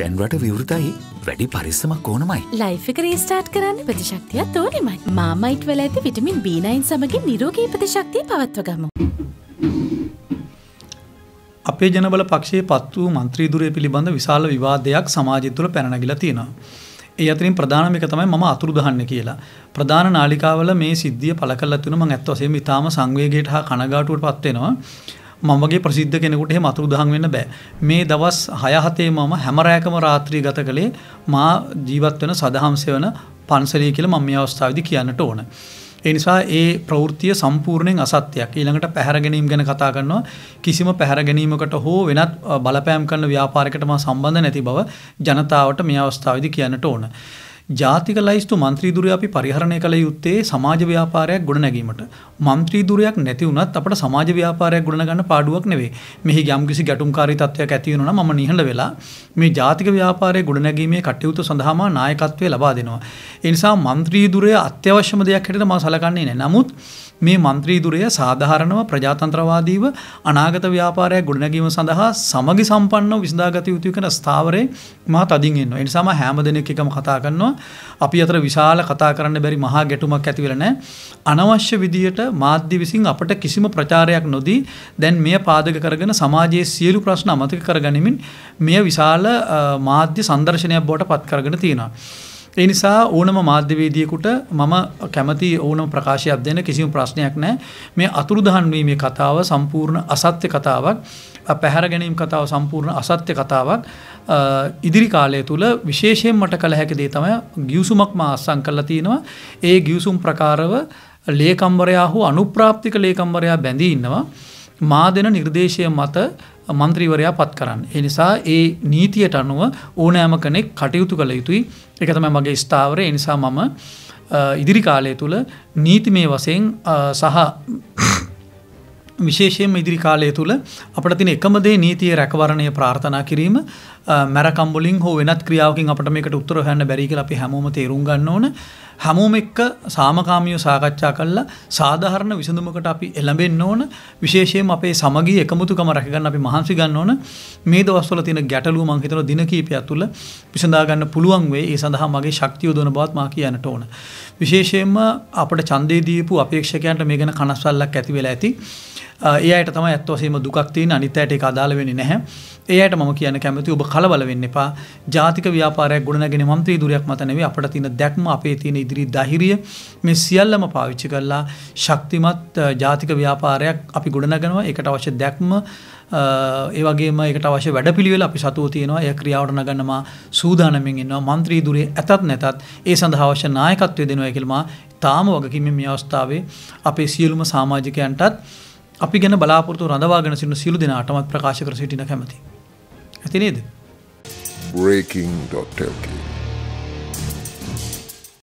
දැන් රට විවෘතයි වැඩි පරිස්සමක් ඕනමයි ලයිෆක රීස්ටාට් කරන්න ප්‍රතිශක්තියක් ඕනෙමයි මාමයිට් වල ඇති විටමින් B9 සමගින් නිරෝගී ප්‍රතිශක්තිය පවත්ව ගමු. අපේ ජනබල පක්ෂයේ පත් වූ මන්ත්‍රීදුරය පිළිබඳ විශාල විවාදයක් සමාජය තුළ පැනගිලා තියෙනවා. ඒ අතරින් ප්‍රධානම එක තමයි මම අතුරුදහන්න කියලා. ප්‍රධාන නාලිකාවල මේ සිද්ධිය පළ කරලා තිනුම ඇත්ත වශයෙන්ම ඊටාම සංවේගයට හා කනගාටුවට පත් වෙනවා. මමගේ ප්‍රසිද්ධ කෙනෙකුට මතුරු දහන් වෙන්න බෑ. මේ දවස් හයහතේ මම හැමරෑකම රාත්‍රී ගත කළේ මා ජීවත් වන සදහම්සය වන පන්සලය කියල මම මේ අවස්ථාවදි කියන්නට ඕන. එනිසා ඒ ප්‍රවෘතිය සම්පූර්ණයෙන් අසත්‍යයක් ඊළඟට පැහැරගැනීම් ගැන කතා කරනවා කිසිම පැහැරගැනීමකට හෝ වෙනත් බලපෑම් කරන ව්‍යාපාරකටම සම්බන්ධ නැති බව ජනතාවට මේ අවස්ථාවදි කියන්නට ඕන. ජාතික ලයිස්තු මන්ත්‍රීදුරය අපි පරිහරණය කළ යුත්තේ සමාජ ව්‍යාපාරයක් ගොඩනැගීමට. මන්ත්‍රීදුරයක් නැති වුණත් අපට සමාජ ව්‍යාපාරයක් ගොඩනගන්න පාඩුවක් නෙවේ. මෙහි යම්කිසි ගැටුම්කාරී තත්ත්වයක් ඇති වෙනවා නම් මම නිහඬ වෙලා මේ ජාතික ව්‍යාපාරයේ ගොඩනැගීමේ කටයුතු සඳහාම නායකත්වය ලබා දෙනවා. ඒ නිසා මන්ත්‍රීදුරය අත්‍යවශ්‍යම දෙයක් හැටියට මම සලකන්නේ නැහැ. නමුත් මේ මන්ත්‍රීදුරය සාධාරණව ප්‍රජාතන්ත්‍රවාදීව අනාගත ව්‍යාපාරයක් ගොඩනැගීම සඳහා සමගි සම්පන්නව විසඳාගත යුතු කරන ස්ථාවරේ මා තදින් එනවා. ඒ නිසාම හැම දෙනෙක් එකම කතා කරනවා අපි අතර විශාල කතා කරන්න බැරි මහා ගැටුමක් ඇතිවෙලා නැහැ. අනවශ්‍ය විදියට මාධ්‍ය විසින් අපට කිසිම ප්‍රචාරයක් නොදී දැන් මෙය පාදක කරගෙන සමාජයේ සියලු ප්‍රශ්න අමතක කරගනිමින් මෙය විශාල මාධ්‍ය සංදර්ශනයක් බවට පත් කරගෙන තියෙනවා. ඒ නිසා ඕනම මාධ්‍යවේදියෙකුට මම කැමති ඕනම ප්‍රකාශයක් දෙන්න කිසිම ප්‍රශ්නයක් නැහැ. මේ අතුරුදහන් වීමේ කතාව සම්පූර්ණ අසත්‍ය කතාවක්. පැහැර ගැනීම කතාව සම්පූර්ණ අසත්‍ය කතාවක්. ඉදිරි කාලය තුල විශේෂයෙන් මට කළ හැකි දේ තමයි ගිවිසුමක් මා අත්සන් කරලා තිනවා. ඒ ගිවිසුම් ප්‍රකාරව ලේකම්වරයා හෝ අනුප්‍රාප්තික ලේකම්වරයා බැඳී ඉන්නවා. මා දෙන නිර්දේශය මත මන්ත්‍රීවරයා පත් කරන්න. එනිසා ඒ නීතියට අනුව ඕනෑම කෙනෙක් කටයුතු කළ යුතුයි එක තම මගේ ස්ථාවර එනිසා මම ඉදිරි කාලය තුළ නීතිමය වසයෙන් සහ විශේෂයෙන් ඉදිරි කාලය තුළ අපට තින එකමදේ නීතිය රැකවරණය ප්‍රාර්ථනා කිරීම මැරකම්බලින් හෝ වෙනත් ක්‍රියාවකින් අපට මේකට උත්තර හැන්න බැරි කියලා අපි හැමෝම තේරුම් ගන්න ඕන හැමෝම එක්ක සාමකාමීව සාකච්ඡා කරලා සාධාරණ විසඳුමකට අපි එළඹෙන්න ඕන විශේෂයෙන් අපේ සමගී එකමුතුකම රැකගන්න අපි මහන්සි ගන්න ඕන මේ දවස්වල තියෙන ගැටලුව මං හිතනවා දින කීපයක් තුළ විසඳා ගන්න පුළුවන් වෙයි ඒ සඳහා මගේ ශක්තිය යොදවන බවත් මා කියන්නට ඕන විශේෂයෙන්ම අපිට ඡන්දේ දීපු අපේක්ෂකයන්ට මේ ගැන කනස්සල්ලක් ඇති වෙලා ඇති ඒ අයට තමයි ඇත්ත වශයෙන්ම දුකක් තියෙන අනිත් අයට ඒක අදාළ වෙන්නේ නැහැ. ඒ අයට මම කියන්න කැමති ඔබ කලබල වෙන්න එපා. ජාතික ව්‍යාපාරයක් ගොඩනගෙන මන්ත්‍රී ධුරයක් මත නෙවෙයි අපිට තියෙන දැක්ම අපේ තියෙන ඉදිරි දහිරිය මේ සියල්ලම පාවිච්චි කරලා ශක්තිමත් ජාතික ව්‍යාපාරයක් අපි ගොඩනගෙනවා එකට අවශ්‍ය දැක්ම ඒවගේම එකට අවශ්‍ය වැඩපිළිවෙල අපි සතුව තියෙනවා එය ක්‍රියාවට නගන්නවා සූදානමින් ඉන්නවා මන්ත්‍රී දුරේ ඇතත් නැතත් ඒ සඳහා අවශ්‍ය නායකත්වය දෙනවා කියලමා තාම වගකින් මේ අවස්ථාවේ අපේ සියලුම සමාජිකයන්ටත් අපි ගැන බලාපොරතු රඳවාගෙන සිටු සියලු දෙනාටමත් ප්‍රකාශ කර සිටින කැමති. ඇති නේද? breaking.lk